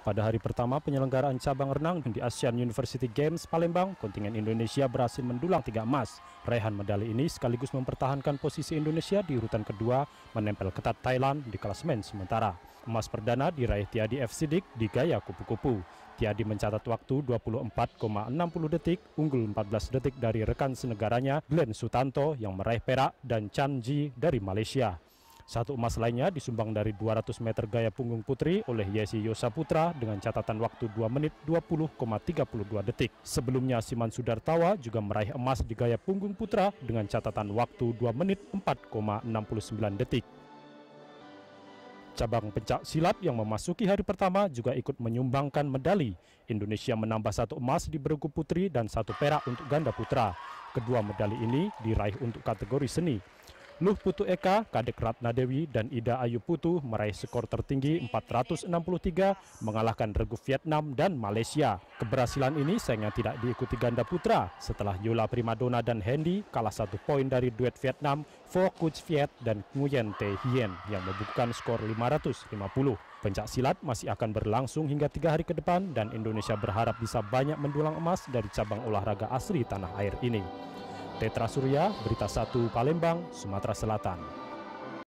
Pada hari pertama penyelenggaraan cabang renang di ASEAN University Games Palembang, kontingen Indonesia berhasil mendulang tiga emas. Raihan medali ini sekaligus mempertahankan posisi Indonesia di urutan kedua menempel ketat Thailand di klasemen sementara. Emas perdana diraih Tiadi F. Sidik di gaya kupu-kupu. Tiadi mencatat waktu 24,60 detik, unggul 14 detik dari rekan senegaranya Glenn Sutanto yang meraih perak dan Chan Ji dari Malaysia. Satu emas lainnya disumbang dari 200 meter gaya punggung putri oleh Yesi Yosa Putra dengan catatan waktu 2 menit 20,32 detik. Sebelumnya Siman Sudartawa juga meraih emas di gaya punggung putra dengan catatan waktu 2 menit 4,69 detik. Cabang pencak silat yang memasuki hari pertama juga ikut menyumbangkan medali. Indonesia menambah satu emas di bergu putri dan satu perak untuk ganda putra. Kedua medali ini diraih untuk kategori seni. Nuh Putu Eka, Kadek Ratna Dewi, dan Ida Ayu Putu meraih skor tertinggi 463 mengalahkan regu Vietnam dan Malaysia. Keberhasilan ini sayangnya tidak diikuti ganda putra setelah Yola Primadona dan Hendy kalah satu poin dari duet Vietnam Vo Kuch Viet dan Nguyen Te Hien yang membukukan skor 550. Pencak silat masih akan berlangsung hingga tiga hari ke depan dan Indonesia berharap bisa banyak mendulang emas dari cabang olahraga asli tanah air ini. Tetra Surya, Berita 1 Palembang, Sumatera Selatan.